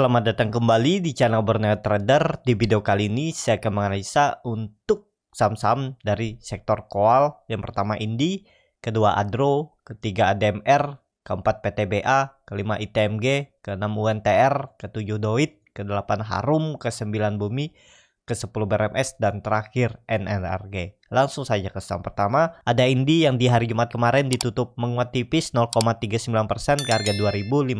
Selamat datang kembali di channel Borneo Trader. Di video kali ini saya akan menganalisa untuk saham-saham dari sektor koal. Yang pertama Indi, kedua Adro, ketiga ADMR, keempat PTBA, kelima ITMG, keenam UNTR, ketujuh Doit, kedelapan Harum, kesembilan Bumi, ke-10 BRMS dan terakhir nnrg Langsung saja ke saham pertama, ada Indi yang di hari Jumat kemarin ditutup menguat tipis 0,39% ke harga 2.550.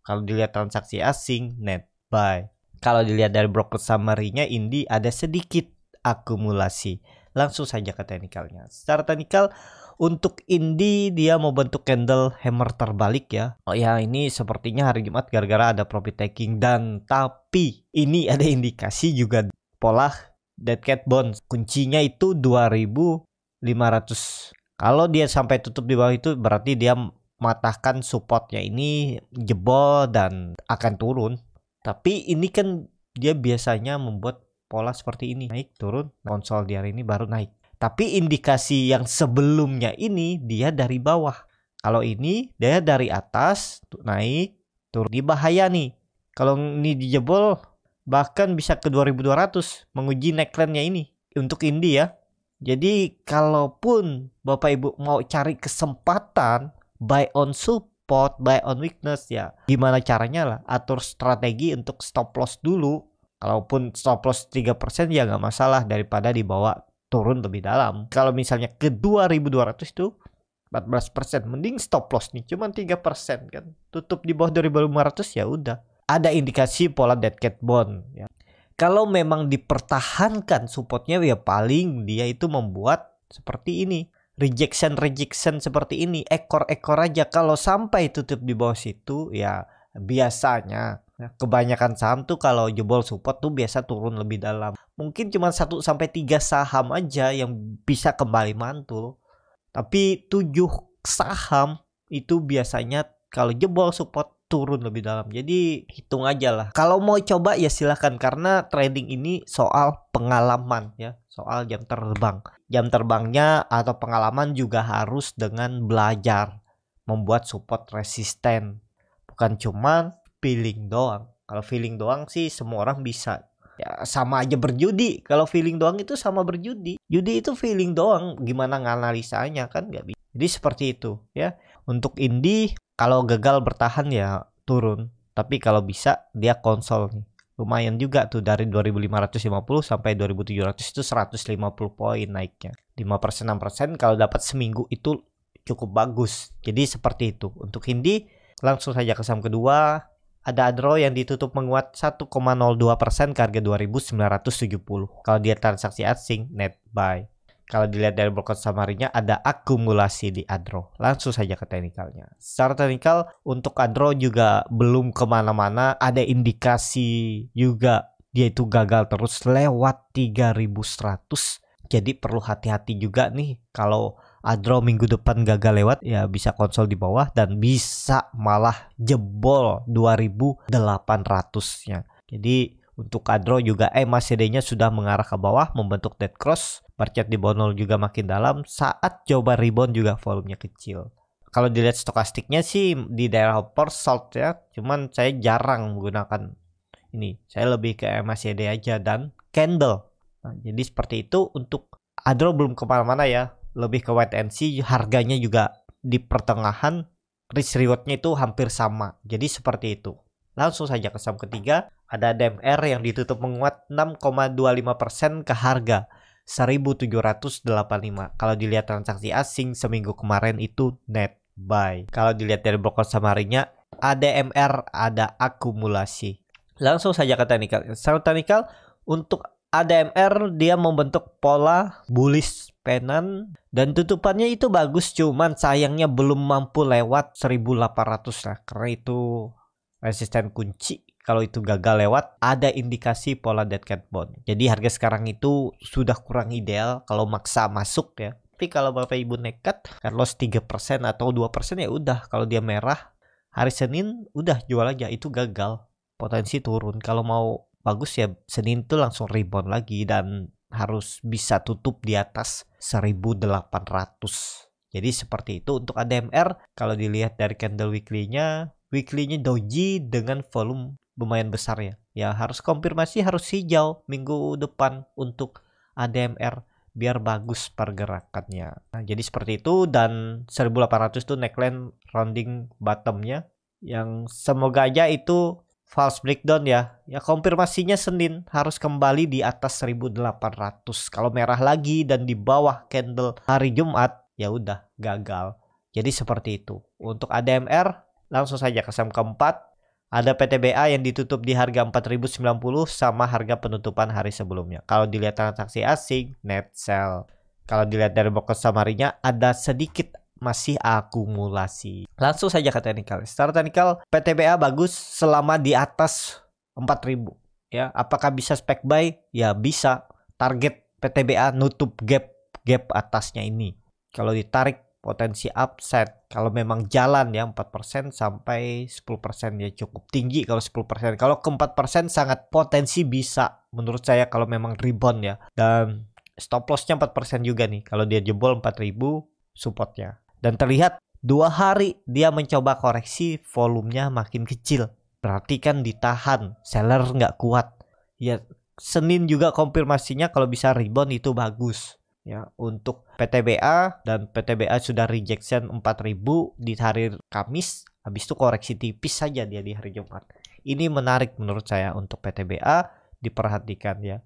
Kalau dilihat transaksi asing, net buy. Kalau dilihat dari broker summary-nya, Indi ada sedikit akumulasi. Langsung saja ke teknikalnya. Secara teknikal, untuk Indi dia mau bentuk candle hammer terbalik ya. Oh ya ini sepertinya hari Jumat gara-gara ada profit taking dan tapi ini ada indikasi juga pola dead cat bonds. Kuncinya itu 2500. Kalau dia sampai tutup di bawah itu berarti dia matahkan supportnya ini jebol dan akan turun. Tapi ini kan dia biasanya membuat pola seperti ini naik turun konsol di hari ini baru naik tapi indikasi yang sebelumnya ini dia dari bawah. Kalau ini dia dari atas naik turun di bahaya nih. Kalau ini dijebol bahkan bisa ke 2200 menguji neckline-nya ini untuk Indi ya. Jadi kalaupun Bapak Ibu mau cari kesempatan buy on support, buy on weakness ya. Gimana caranya lah atur strategi untuk stop loss dulu. Kalaupun stop loss 3% ya nggak masalah daripada dibawa turun lebih dalam. Kalau misalnya ke 2200 itu 14%, mending stop loss nih cuman 3% kan. Tutup di bawah 2500 ya udah. Ada indikasi pola dead cat bond ya. Kalau memang dipertahankan supportnya ya paling dia itu membuat seperti ini. Rejection rejection seperti ini, ekor-ekor aja kalau sampai tutup di bawah situ ya biasanya Nah, kebanyakan saham tuh kalau jebol support tuh biasa turun lebih dalam. Mungkin cuma 1 sampai 3 saham aja yang bisa kembali mantul. Tapi 7 saham itu biasanya kalau jebol support turun lebih dalam. Jadi hitung aja lah. Kalau mau coba ya silahkan karena trading ini soal pengalaman ya, soal jam terbang. Jam terbangnya atau pengalaman juga harus dengan belajar membuat support resisten. Bukan cuman feeling doang. Kalau feeling doang sih semua orang bisa. Ya sama aja berjudi. Kalau feeling doang itu sama berjudi. Judi itu feeling doang. Gimana nganalisanya kan nggak bisa. Jadi seperti itu ya. Untuk indie kalau gagal bertahan ya turun. Tapi kalau bisa dia konsol nih. Lumayan juga tuh dari 2550 sampai 2700 itu 150 poin naiknya. 5% 6% kalau dapat seminggu itu cukup bagus. Jadi seperti itu. Untuk Hindi langsung saja ke saham kedua ada ADRO yang ditutup menguat 1,02% ke harga 2.970 kalau dia transaksi asing net buy. Kalau dilihat dari broker summary ada akumulasi di ADRO. Langsung saja ke teknikalnya. Secara teknikal untuk ADRO juga belum kemana-mana. Ada indikasi juga dia itu gagal terus lewat 3100. Jadi perlu hati-hati juga nih kalau Adro minggu depan gagal lewat ya bisa konsol di bawah dan bisa malah jebol 2800 nya Jadi untuk Adro juga eh, MACD-nya sudah mengarah ke bawah membentuk dead cross. Percet di bonol juga makin dalam saat coba rebound juga volumenya kecil. Kalau dilihat stokastiknya sih di daerah upper salt ya. Cuman saya jarang menggunakan ini. Saya lebih ke MACD aja dan candle. Nah, jadi seperti itu untuk Adro belum kemana-mana ya lebih ke wait and see harganya juga di pertengahan risk rewardnya itu hampir sama jadi seperti itu langsung saja ke saham ketiga ada DMR yang ditutup menguat 6,25% ke harga 1785 kalau dilihat transaksi asing seminggu kemarin itu net buy kalau dilihat dari broker samarinya ADMR ada akumulasi langsung saja ke technical secara technical untuk ADMR dia membentuk pola bullish penan dan tutupannya itu bagus cuman sayangnya belum mampu lewat 1800 lah nah, karena itu resisten kunci kalau itu gagal lewat ada indikasi pola dead cat bond jadi harga sekarang itu sudah kurang ideal kalau maksa masuk ya tapi kalau bapak ibu nekat kalau loss 3% atau 2% ya udah kalau dia merah hari Senin udah jual aja itu gagal potensi turun kalau mau bagus ya Senin tuh langsung rebound lagi dan harus bisa tutup di atas 1800. Jadi seperti itu untuk ADMR kalau dilihat dari candle weekly-nya, weekly-nya doji dengan volume lumayan besar ya. Ya harus konfirmasi harus hijau minggu depan untuk ADMR biar bagus pergerakannya. Nah, jadi seperti itu dan 1800 tuh neckline rounding bottomnya yang semoga aja itu false breakdown ya. Ya konfirmasinya Senin harus kembali di atas 1800. Kalau merah lagi dan di bawah candle hari Jumat ya udah gagal. Jadi seperti itu. Untuk ADMR langsung saja ke saham keempat. Ada PTBA yang ditutup di harga 4090 sama harga penutupan hari sebelumnya. Kalau dilihat transaksi asing, net sell. Kalau dilihat dari box samarinya ada sedikit masih akumulasi. Langsung saja ke teknikal. Secara teknikal PTBA bagus selama di atas 4000 ya. Apakah bisa spek buy? Ya bisa. Target PTBA nutup gap gap atasnya ini. Kalau ditarik potensi upset. kalau memang jalan ya 4% sampai 10% ya cukup tinggi kalau 10%. Kalau ke 4% sangat potensi bisa menurut saya kalau memang rebound ya. Dan stop lossnya 4% juga nih kalau dia jebol 4000 supportnya. Dan terlihat dua hari dia mencoba koreksi volumenya makin kecil. Berarti kan ditahan, seller nggak kuat. Ya Senin juga konfirmasinya kalau bisa rebound itu bagus. Ya, untuk PTBA dan PTBA sudah rejection 4000 di hari Kamis, habis itu koreksi tipis saja dia di hari Jumat. Ini menarik menurut saya untuk PTBA diperhatikan ya.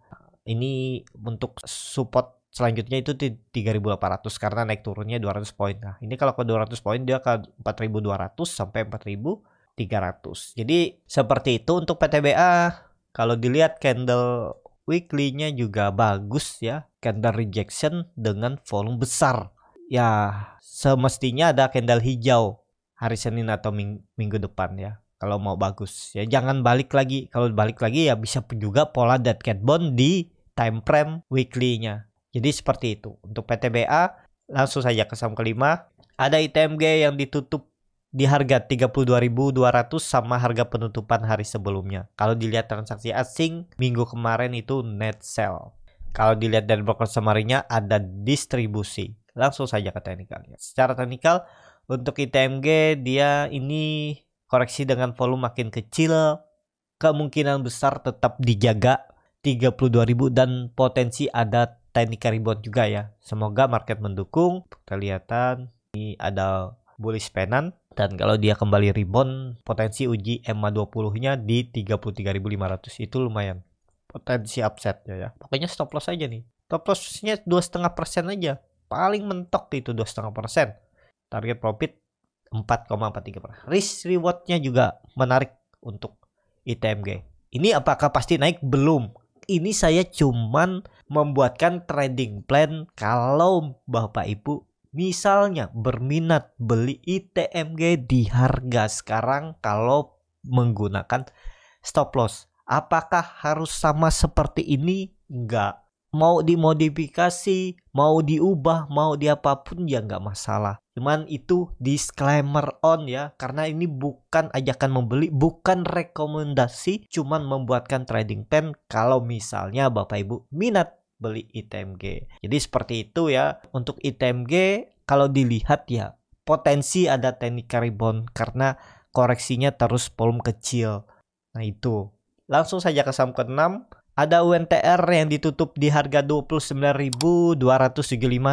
Ini untuk support selanjutnya itu 3800 karena naik turunnya 200 poin. Nah, ini kalau ke 200 poin dia ke 4200 sampai 4300. Jadi seperti itu untuk PTBA. Kalau dilihat candle weekly-nya juga bagus ya. Candle rejection dengan volume besar. Ya, semestinya ada candle hijau hari Senin atau ming minggu depan ya. Kalau mau bagus ya jangan balik lagi. Kalau balik lagi ya bisa juga pola dead cat bond di time frame weekly-nya jadi seperti itu. Untuk PTBA langsung saja ke saham kelima. Ada ITMG yang ditutup di harga 32.200 sama harga penutupan hari sebelumnya. Kalau dilihat transaksi asing minggu kemarin itu net sell. Kalau dilihat dari broker semarinya ada distribusi. Langsung saja ke teknikalnya. Secara teknikal untuk ITMG dia ini koreksi dengan volume makin kecil kemungkinan besar tetap dijaga 32.000 dan potensi ada teknika rebound juga ya. Semoga market mendukung. Kelihatan ini ada bullish penan dan kalau dia kembali rebound potensi uji ma 20-nya di 33.500 itu lumayan potensi upset ya pokoknya stop loss aja nih stop lossnya dua setengah persen aja paling mentok itu dua setengah persen target profit 4,43 persen risk rewardnya juga menarik untuk ITMG ini apakah pasti naik belum ini saya cuman membuatkan trading plan kalau Bapak Ibu misalnya berminat beli ITMG di harga sekarang kalau menggunakan stop loss. Apakah harus sama seperti ini? Enggak mau dimodifikasi, mau diubah, mau diapapun ya nggak masalah. Cuman itu disclaimer on ya, karena ini bukan ajakan membeli, bukan rekomendasi, cuman membuatkan trading plan kalau misalnya Bapak Ibu minat beli ITMG. Jadi seperti itu ya. Untuk ITMG kalau dilihat ya potensi ada teknik rebound karena koreksinya terus volume kecil. Nah itu. Langsung saja ke saham ke-6 ada UNTR yang ditutup di harga 29.275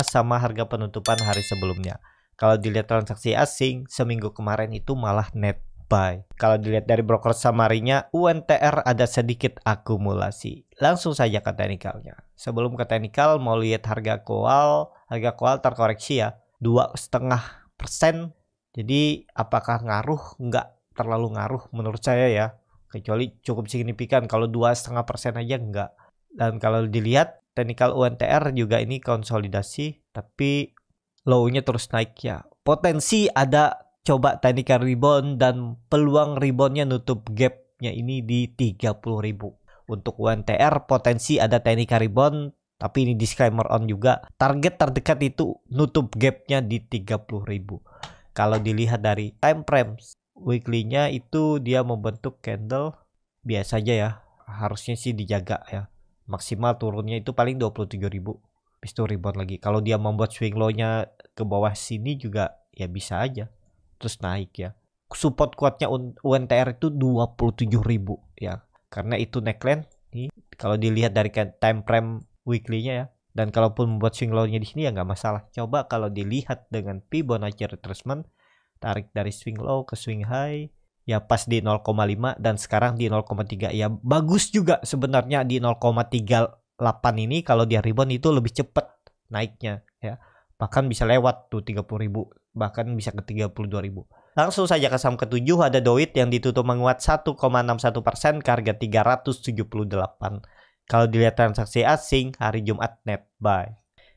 sama harga penutupan hari sebelumnya. Kalau dilihat transaksi asing, seminggu kemarin itu malah net buy. Kalau dilihat dari broker samarinya, UNTR ada sedikit akumulasi. Langsung saja ke teknikalnya. Sebelum ke teknikal, mau lihat harga koal. Harga koal terkoreksi ya, dua setengah persen. Jadi apakah ngaruh? Enggak terlalu ngaruh menurut saya ya kecuali cukup signifikan kalau dua setengah persen aja enggak dan kalau dilihat technical UNTR juga ini konsolidasi tapi low-nya terus naik ya potensi ada coba technical rebound dan peluang reboundnya nutup gapnya ini di ribu untuk UNTR potensi ada technical rebound tapi ini disclaimer on juga target terdekat itu nutup gapnya di ribu kalau dilihat dari time frame weekly-nya itu dia membentuk candle biasa aja ya. Harusnya sih dijaga ya. Maksimal turunnya itu paling 27.000. Habis itu rebound lagi. Kalau dia membuat swing low-nya ke bawah sini juga ya bisa aja. Terus naik ya. Support kuatnya UNTR itu 27.000 ya. Karena itu neckline nih kalau dilihat dari kan time frame weekly-nya ya. Dan kalaupun membuat swing low-nya di sini ya nggak masalah. Coba kalau dilihat dengan Fibonacci retracement tarik dari swing low ke swing high ya pas di 0,5 dan sekarang di 0,3 ya bagus juga sebenarnya di 0,38 ini kalau dia rebound itu lebih cepat naiknya ya bahkan bisa lewat tuh 30 ribu bahkan bisa ke 32 ribu Langsung saja ke saham ketujuh ada Doit yang ditutup menguat 1,61 persen ke harga 378. Kalau dilihat transaksi asing hari Jumat net buy.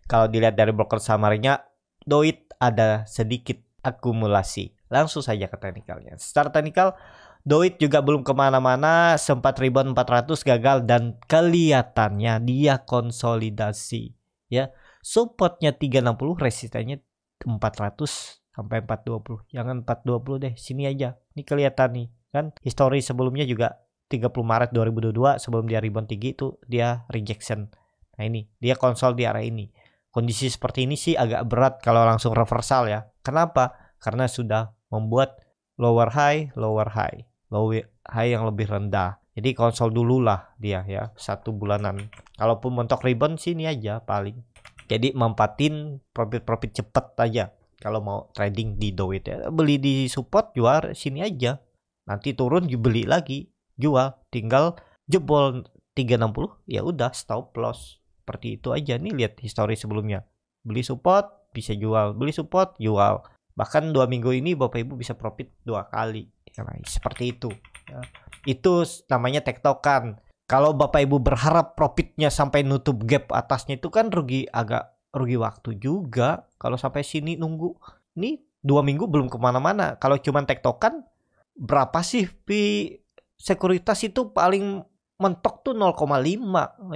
Kalau dilihat dari broker samarnya Doit ada sedikit akumulasi. Langsung saja ke teknikalnya. Secara teknikal, Doit juga belum kemana-mana, sempat rebound 400 gagal dan kelihatannya dia konsolidasi. Ya, supportnya 360, resistennya 400 sampai 420. Jangan 420 deh, sini aja. Ini kelihatan nih, kan History sebelumnya juga 30 Maret 2022 sebelum dia rebound tinggi itu dia rejection. Nah ini, dia konsol di area ini. Kondisi seperti ini sih agak berat kalau langsung reversal ya. Kenapa? Karena sudah membuat lower high, lower high, lower high yang lebih rendah. Jadi konsol dulu lah dia ya satu bulanan. Kalaupun mentok ribbon sini aja paling. Jadi mempatin profit-profit cepet aja. Kalau mau trading di Dowit ya beli di support jual sini aja. Nanti turun beli lagi jual. Tinggal jebol 360 ya udah stop loss. Seperti itu aja nih lihat histori sebelumnya. Beli support bisa jual beli support jual bahkan dua minggu ini bapak ibu bisa profit dua kali ya, seperti itu ya. itu namanya tektokan kalau bapak ibu berharap profitnya sampai nutup gap atasnya itu kan rugi agak rugi waktu juga kalau sampai sini nunggu nih dua minggu belum kemana-mana kalau cuman tektokan berapa sih pi sekuritas itu paling mentok tuh 0,5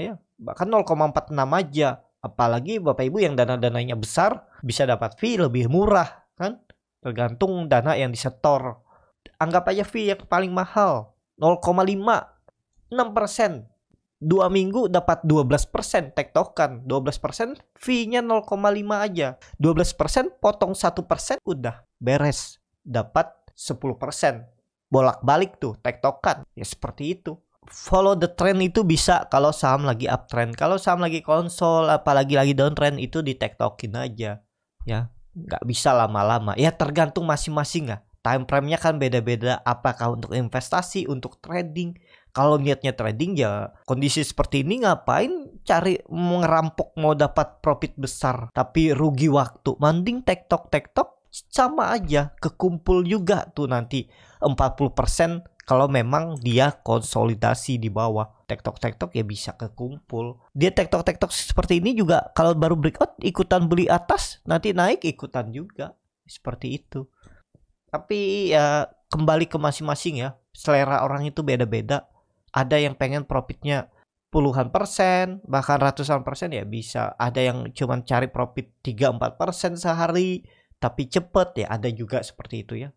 ya bahkan 0,46 aja Apalagi Bapak Ibu yang dana-dananya besar bisa dapat fee lebih murah kan? Tergantung dana yang disetor. Anggap aja fee yang paling mahal 0,5 6% dua minggu dapat 12% tektokan 12% fee-nya 0,5 aja 12% potong 1% udah beres dapat 10% bolak-balik tuh tektokan ya seperti itu follow the trend itu bisa kalau saham lagi uptrend. Kalau saham lagi konsol, apalagi lagi downtrend itu di tektokin aja. Ya, nggak bisa lama-lama. Ya tergantung masing-masing ya. Time frame-nya kan beda-beda. Apakah untuk investasi, untuk trading. Kalau niatnya trading ya kondisi seperti ini ngapain cari ngerampok mau dapat profit besar tapi rugi waktu. Mending tektok tektok sama aja kekumpul juga tuh nanti 40% kalau memang dia konsolidasi di bawah tektok tektok ya bisa kekumpul dia tektok tektok seperti ini juga kalau baru breakout ikutan beli atas nanti naik ikutan juga seperti itu tapi ya kembali ke masing-masing ya selera orang itu beda-beda ada yang pengen profitnya puluhan persen bahkan ratusan persen ya bisa ada yang cuman cari profit 3-4 persen sehari tapi cepet ya ada juga seperti itu ya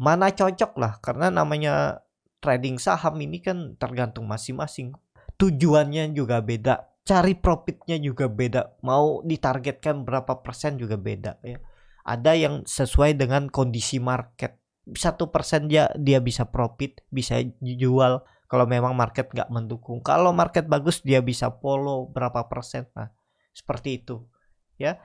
mana cocok lah karena namanya trading saham ini kan tergantung masing-masing. Tujuannya juga beda, cari profitnya juga beda, mau ditargetkan berapa persen juga beda ya. Ada yang sesuai dengan kondisi market. Satu persen dia, dia bisa profit, bisa jual kalau memang market nggak mendukung. Kalau market bagus dia bisa follow berapa persen. Nah, seperti itu ya.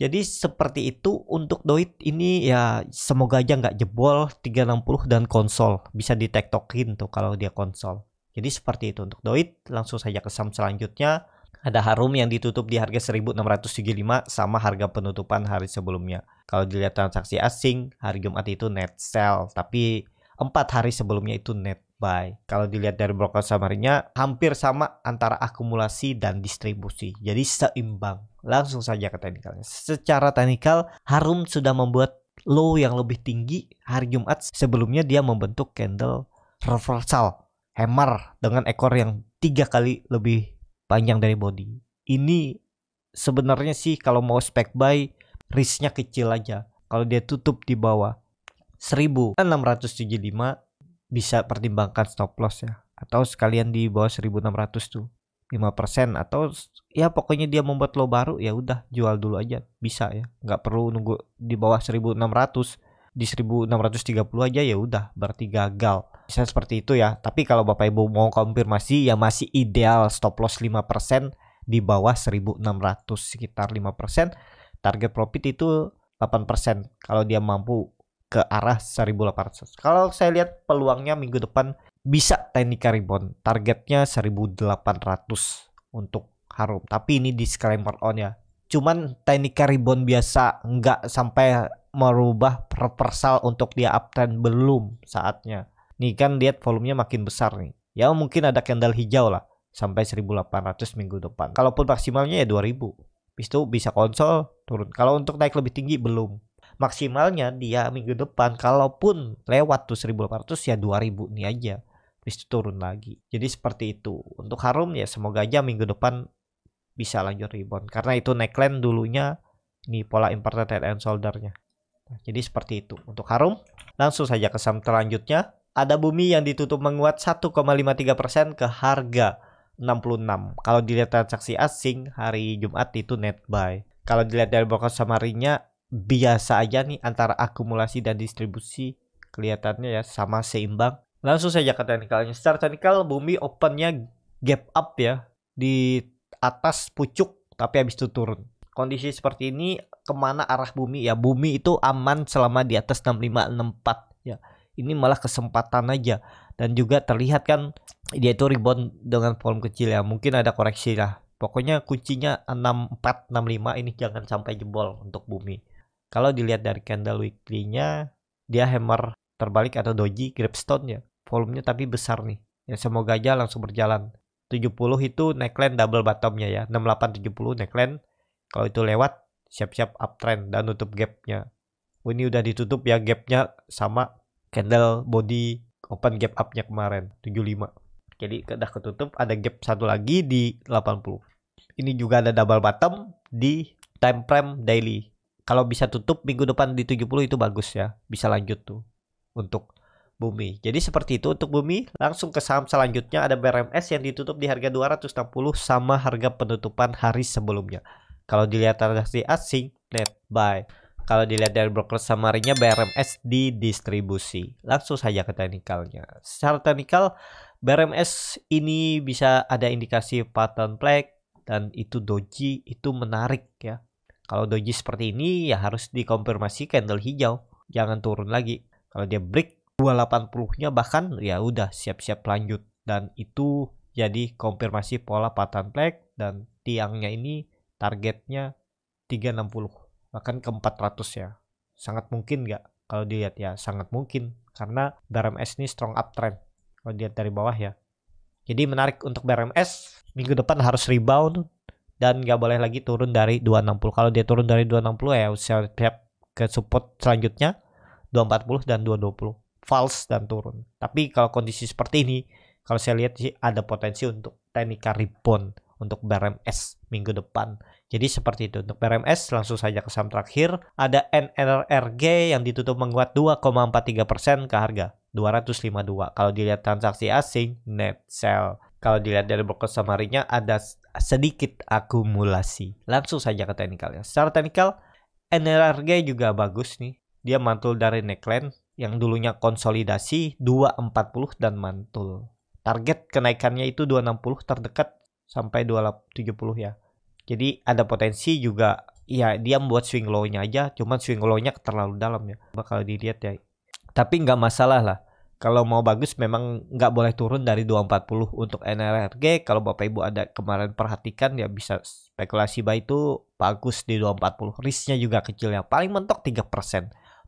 Jadi seperti itu untuk Doit ini ya semoga aja nggak jebol 360 dan konsol bisa ditektokin tuh kalau dia konsol. Jadi seperti itu untuk Doit langsung saja ke saham selanjutnya. Ada Harum yang ditutup di harga 1675 sama harga penutupan hari sebelumnya. Kalau dilihat transaksi asing, hari Jumat itu net sell, tapi 4 hari sebelumnya itu net buy. Kalau dilihat dari broker summary hampir sama antara akumulasi dan distribusi. Jadi seimbang. Langsung saja ke teknikalnya. Secara teknikal Harum sudah membuat low yang lebih tinggi hari Jumat sebelumnya dia membentuk candle reversal hammer dengan ekor yang tiga kali lebih panjang dari body. Ini sebenarnya sih kalau mau spec buy risknya kecil aja. Kalau dia tutup di bawah 1675 bisa pertimbangkan stop loss ya atau sekalian di bawah 1600 tuh 5% atau ya pokoknya dia membuat low baru ya udah jual dulu aja bisa ya nggak perlu nunggu di bawah 1600 di 1630 aja ya udah berarti gagal bisa seperti itu ya tapi kalau bapak ibu mau konfirmasi ya masih ideal stop loss 5% di bawah 1600 sekitar 5% target profit itu 8% kalau dia mampu ke arah 1800. Kalau saya lihat peluangnya minggu depan bisa teknika rebound. Targetnya 1800 untuk Harum. Tapi ini disclaimer on ya. Cuman teknika rebound biasa nggak sampai merubah reversal untuk dia uptrend belum saatnya. Nih kan lihat volumenya makin besar nih. Ya mungkin ada candle hijau lah sampai 1800 minggu depan. Kalaupun maksimalnya ya 2000. Bis itu bisa konsol turun. Kalau untuk naik lebih tinggi belum maksimalnya dia minggu depan kalaupun lewat tuh 1800 ya 2000 nih aja bisa turun lagi jadi seperti itu untuk harum ya semoga aja minggu depan bisa lanjut rebound karena itu neckline dulunya ini pola inverted head and shouldernya nah, jadi seperti itu untuk harum langsung saja ke saham selanjutnya ada bumi yang ditutup menguat 1,53% ke harga 66. Kalau dilihat transaksi asing hari Jumat itu net buy. Kalau dilihat dari broker samarinya biasa aja nih antara akumulasi dan distribusi kelihatannya ya sama seimbang. Langsung saja ke teknikalnya. Secara teknikal bumi opennya gap up ya di atas pucuk tapi habis itu turun. Kondisi seperti ini kemana arah bumi ya? Bumi itu aman selama di atas 6564 ya. Ini malah kesempatan aja dan juga terlihat kan dia itu rebound dengan volume kecil ya. Mungkin ada koreksi lah. Pokoknya kuncinya 6465 ini jangan sampai jebol untuk bumi. Kalau dilihat dari candle weekly-nya, dia hammer terbalik atau doji gripstone ya. Volumenya tapi besar nih. Ya semoga aja langsung berjalan. 70 itu neckline double bottomnya ya. 6870 neckline. Kalau itu lewat, siap-siap uptrend dan nutup gapnya. Oh, ini udah ditutup ya gapnya sama candle body open gap upnya kemarin 75. Jadi udah ketutup ada gap satu lagi di 80. Ini juga ada double bottom di time frame daily kalau bisa tutup minggu depan di 70 itu bagus ya. Bisa lanjut tuh untuk bumi. Jadi seperti itu untuk bumi. Langsung ke saham selanjutnya ada BRMS yang ditutup di harga 260 sama harga penutupan hari sebelumnya. Kalau dilihat transaksi asing net buy. Kalau dilihat dari broker samarinya BRMS di distribusi. Langsung saja ke teknikalnya. Secara teknikal BRMS ini bisa ada indikasi pattern flag dan itu doji itu menarik ya kalau doji seperti ini ya harus dikonfirmasi candle hijau. Jangan turun lagi. Kalau dia break 280-nya bahkan ya udah siap-siap lanjut. Dan itu jadi konfirmasi pola pattern flag dan tiangnya ini targetnya 360 bahkan ke 400 ya. Sangat mungkin nggak kalau dilihat ya sangat mungkin karena BRMS ini strong uptrend kalau dilihat dari bawah ya. Jadi menarik untuk BRMS minggu depan harus rebound dan nggak boleh lagi turun dari 260 kalau dia turun dari 260 ya siap-siap ke support selanjutnya 240 dan 220 false dan turun tapi kalau kondisi seperti ini kalau saya lihat sih ada potensi untuk teknika rebound untuk BRMS minggu depan. Jadi seperti itu untuk BRMS langsung saja ke saham terakhir ada NRRG yang ditutup menguat 2,43% ke harga 252. Kalau dilihat transaksi asing net sell kalau dilihat dari broker sama Ringnya ada sedikit akumulasi. Langsung saja ke teknikalnya. Secara teknikal, NRRG juga bagus nih. Dia mantul dari neckline yang dulunya konsolidasi 240 dan mantul. Target kenaikannya itu 260 terdekat sampai 270 ya. Jadi ada potensi juga ya dia membuat swing low-nya aja, cuman swing low-nya terlalu dalam ya. Bakal dilihat ya. Tapi nggak masalah lah kalau mau bagus memang nggak boleh turun dari 240 untuk NRG. Kalau Bapak Ibu ada kemarin perhatikan ya bisa spekulasi buy itu bagus di 240. Risknya juga kecil ya. Paling mentok 3%.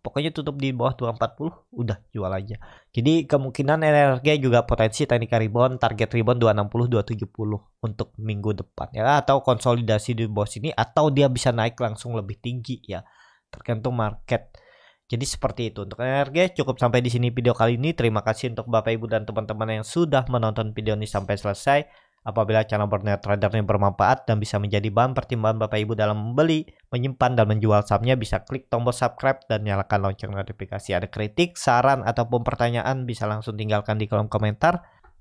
Pokoknya tutup di bawah 240 udah jual aja. Jadi kemungkinan NRG juga potensi teknik rebound, target rebound 260 270 untuk minggu depan ya atau konsolidasi di bawah sini atau dia bisa naik langsung lebih tinggi ya. Tergantung market jadi seperti itu untuk energi cukup sampai di sini video kali ini. Terima kasih untuk Bapak Ibu dan teman-teman yang sudah menonton video ini sampai selesai. Apabila channel Borneo Trader ini bermanfaat dan bisa menjadi bahan pertimbangan Bapak Ibu dalam membeli, menyimpan, dan menjual sahamnya, bisa klik tombol subscribe dan nyalakan lonceng notifikasi. Ada kritik, saran, ataupun pertanyaan bisa langsung tinggalkan di kolom komentar.